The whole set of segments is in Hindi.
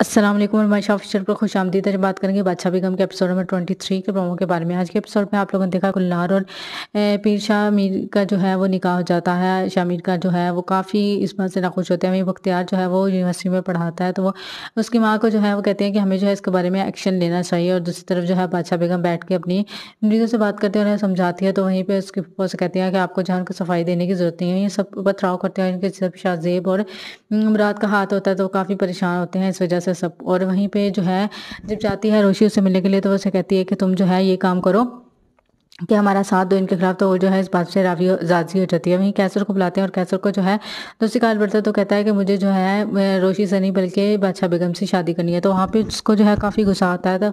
असलम मैं शाह ऑफिशियल पर खुश आमदी तरह बात करेंगे बादशाह बेगम के एपिसोड नंबर ट्वेंटी थ्री के प्रोमो के बारे में आज के एपिसोड में आप लोगों ने देखा गुल्लार और पीर शाह मीर का जो है वो निकाह हो जाता है शाह मीर का जो है वो काफ़ी इस बात से नाखुश होते हैं अमीर बख्तियार जो है वो यूनिवर्सिटी में पढ़ाता है तो वो उसकी माँ को जो है वो कहते हैं कि हमें जो है इसके बारे में एक्शन लेना चाहिए और दूसरी तरफ जो है बादशाह बेगम बैठ के अपनी मरीजों से बात करते हैं उन्हें समझाती है तो वहीं पर उसके से कहते हैं कि आपको जो है उनको सफाई देने की ज़रूरत नहीं है ये सब पथराव करते हैं इनके शाहजेब और मुराद का हाथ होता है तो वो काफ़ी परेशान होते हैं इस वजह सब और वहीं पे जो है जब जाती है रोशी उसे मिलने के लिए तो वो उसे कहती है कि तुम जो है ये काम करो कि हमारा साथ दो इनके खिलाफ तो वो जो है इस बात से रावी राजी हो जाती है वहीं कैसर को बुलाते हैं और कैसर को जो है दूसरी काल बढ़ता है तो कहता है कि मुझे जो है रोशी से नहीं बल्कि बादशाह बेगम से शादी करनी है तो वहाँ पे उसको जो है काफ़ी गुस्सा आता है तो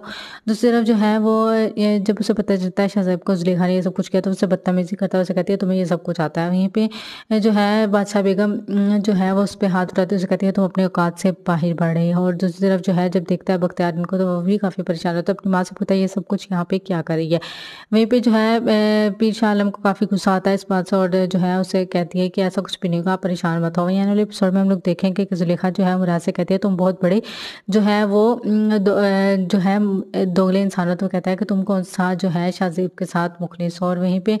दूसरी तरफ जो है वो ये जब उसे पता चलता है शाहजैब को जुलेखा ने ये सब कुछ किया तो उससे बदतमीजी करता है उसे कहती है तुम्हें ये सब कुछ आता है वहीं पर जो है बादशाह बेगम जो है वो उस पर हाथ उठाती है उसे कहती है तुम अपने औकात से बाहर बढ़ रही हो और दूसरी तरफ जो है जब देखता है बख्तियार इनको तो वो भी काफ़ी परेशान होता है अपनी माँ से पूछता है ये सब कुछ यहाँ पे क्या कर रही है वहीं पर जो जो है पीर शाह आलम को काफ़ी गुस्सा आता है इस बात से और जो है उसे कहती है कि ऐसा कुछ भी नहीं होगा आप परेशान मत हो यहाँ वाले एपिसोड में हम लोग देखें कि जुलेखा जो है मुराद से कहती है तुम बहुत बड़े जो है वो जो है दोगले इंसानों कहता है कि तुम कौन सा जो है शाहजीब के साथ मुखलिस और वहीं पर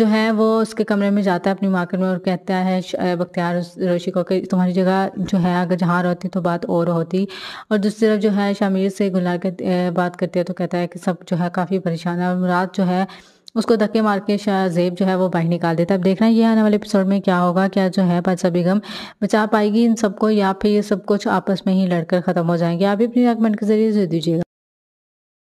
जो है वो उसके कमरे में जाता है अपनी मार्केट में और कहता है बख्तियार रोशी को कि तुम्हारी जगह जो है अगर जहाँ रहती तो बात और होती और दूसरी तरफ जो है शामिर से गुलार बात करती है तो कहता है कि सब जो है काफ़ी परेशान है और मुराद जो है उसको धक्के मार के जेब जो है वो बाहर निकाल देता है अब देखना ये आने वाले एपिसोड में क्या होगा क्या जो है पाचा बेगम बचा पाएगी इन सबको या फिर ये सब कुछ आपस में ही लड़कर ख़त्म हो जाएंगे आप भी अपनी रिकमेंड के जरिए दे दीजिएगा